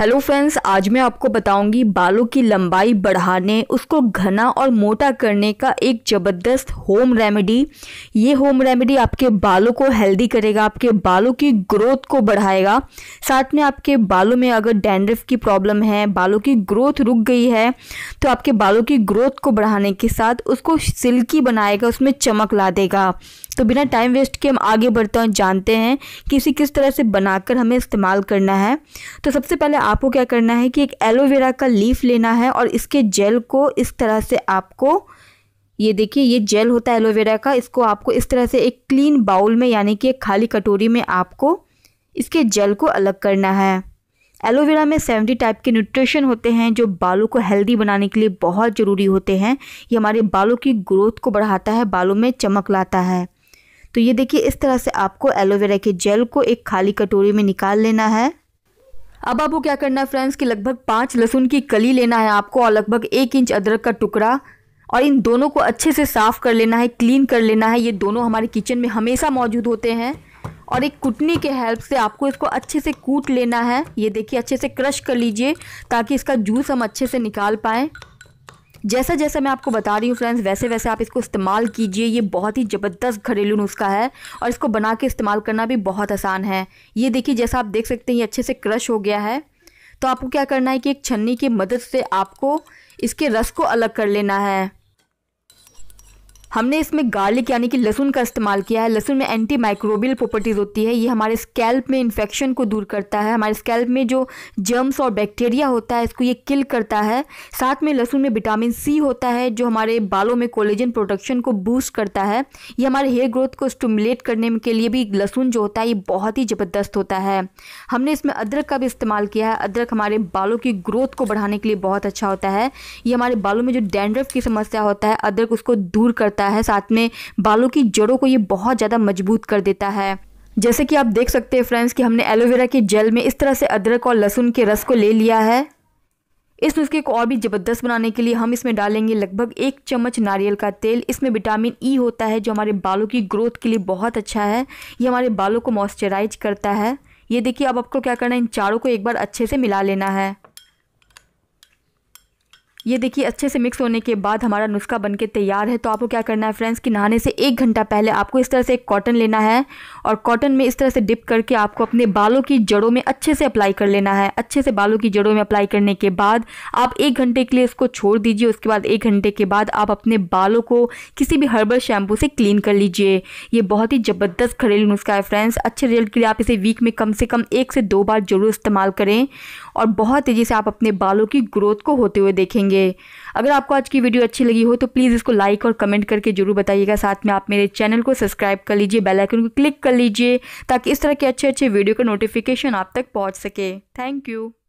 hello friends आज मैं आपको बताऊंगी बालों की लंबाई बढ़ाने उसको घना और मोटा करने का एक ज़बरदस्त होम रेमेडी ये होम रेमेडी आपके बालों को हेल्दी करेगा आपके बालों की ग्रोथ को बढ़ाएगा साथ में आपके बालों में अगर डैंड्रफ की प्रॉब्लम है बालों की ग्रोथ रुक गई है तो आपके बालों की ग्रोथ को बढ़ाने के साथ उसको सिल्की बनाएगा उसमें चमक ला देगा तो बिना टाइम वेस्ट के हम आगे बढ़ते हैं जानते हैं कि इसे किस तरह से बनाकर हमें इस्तेमाल करना है तो सबसे पहले आपको क्या करना है कि एक एलोवेरा का लीफ लेना है और इसके जेल को इस तरह से आपको ये देखिए ये जेल होता है एलोवेरा का इसको आपको इस तरह से एक क्लीन बाउल में यानी कि एक खाली कटोरी में आपको इसके जेल को अलग करना है एलोवेरा में सेवेंटी टाइप के न्यूट्रिशन होते हैं जो बालों को हेल्दी बनाने के लिए बहुत ज़रूरी होते हैं ये हमारे बालों की ग्रोथ को बढ़ाता है बालों में चमक लाता है तो ये देखिए इस तरह से आपको एलोवेरा के जेल को एक खाली कटोरी में निकाल लेना है अब आपको क्या करना है फ्रेंड्स कि लगभग पाँच लहसुन की कली लेना है आपको और लगभग एक इंच अदरक का टुकड़ा और इन दोनों को अच्छे से साफ़ कर लेना है क्लीन कर लेना है ये दोनों हमारे किचन में हमेशा मौजूद होते हैं और एक कुटनी के हेल्प से आपको इसको अच्छे से कूट लेना है ये देखिए अच्छे से क्रश कर लीजिए ताकि इसका जूस हम अच्छे से निकाल पाएँ जैसा जैसा मैं आपको बता रही हूँ फ्रेंड्स वैसे वैसे आप इसको इस्तेमाल कीजिए ये बहुत ही ज़बरदस्त घरेलू नुस्खा है और इसको बना के इस्तेमाल करना भी बहुत आसान है ये देखिए जैसा आप देख सकते हैं ये अच्छे से क्रश हो गया है तो आपको क्या करना है कि एक छन्नी की मदद से आपको इसके रस को अलग कर लेना है हमने इसमें गार्लिक यानी कि लहसुन का इस्तेमाल किया है लहसुन में एंटी माइक्रोबियल प्रॉपर्टीज़ होती है ये हमारे स्कैल्प में इन्फेक्शन को दूर करता है हमारे स्कैल्प में जो जर्म्स और बैक्टीरिया होता है इसको ये किल करता है साथ में लहसुन में विटामिन सी होता है जो हमारे बालों में कोलेजन प्रोडक्शन को बूस्ट करता है ये हमारे हेयर ग्रोथ को स्टमुलेट करने के लिए भी लहसुन जो होता है ये बहुत ही ज़बरदस्त होता है हमने इसमें अदरक का भी इस्तेमाल किया है अदरक हमारे बालों की ग्रोथ को बढ़ाने के लिए बहुत अच्छा होता है ये हमारे बालों में जो डैंड्रफ की समस्या होता है अदरक उसको दूर करता जाता है साथ में बालों की जड़ों को ये बहुत ज़्यादा मजबूत कर देता है जैसे कि आप देख सकते हैं फ्रेंड्स कि हमने एलोवेरा के जेल में इस तरह से अदरक और लहसुन के रस को ले लिया है इस नुस्खे को और भी ज़बरदस्त बनाने के लिए हम इसमें डालेंगे लगभग एक चम्मच नारियल का तेल इसमें विटामिन ई e होता है जो हमारे बालों की ग्रोथ के लिए बहुत अच्छा है ये हमारे बालों को मॉइस्चराइज करता है ये देखिए अब आपको क्या करना है इन चारों को एक बार अच्छे से मिला लेना है ये देखिए अच्छे से मिक्स होने के बाद हमारा नुस्खा बनके तैयार है तो आपको क्या करना है फ्रेंड्स कि नहाने से एक घंटा पहले आपको इस तरह से एक कॉटन लेना है और कॉटन में इस तरह से डिप करके आपको अपने बालों की जड़ों में अच्छे से अप्लाई कर लेना है अच्छे से बालों की जड़ों में अप्लाई करने के बाद आप एक घंटे के लिए इसको छोड़ दीजिए उसके बाद एक घंटे के बाद आप अपने बालों को किसी भी हर्बल शैम्पू से क्लीन कर लीजिए ये बहुत ही ज़बरदस्त घरेलू नुस्खा है फ्रेंड्स अच्छे रिजल्ट के लिए आप इसे वीक में कम से कम एक से दो बार जरूर इस्तेमाल करें और बहुत तेज़ी से आप अपने बालों की ग्रोथ को होते हुए देखेंगे करेंगे अगर आपको आज की वीडियो अच्छी लगी हो तो प्लीज़ इसको लाइक और कमेंट करके जरूर बताइएगा साथ में आप मेरे चैनल को सब्सक्राइब कर लीजिए बेल आइकन को क्लिक कर लीजिए ताकि इस तरह के अच्छे अच्छे वीडियो का नोटिफिकेशन आप तक पहुँच सके थैंक यू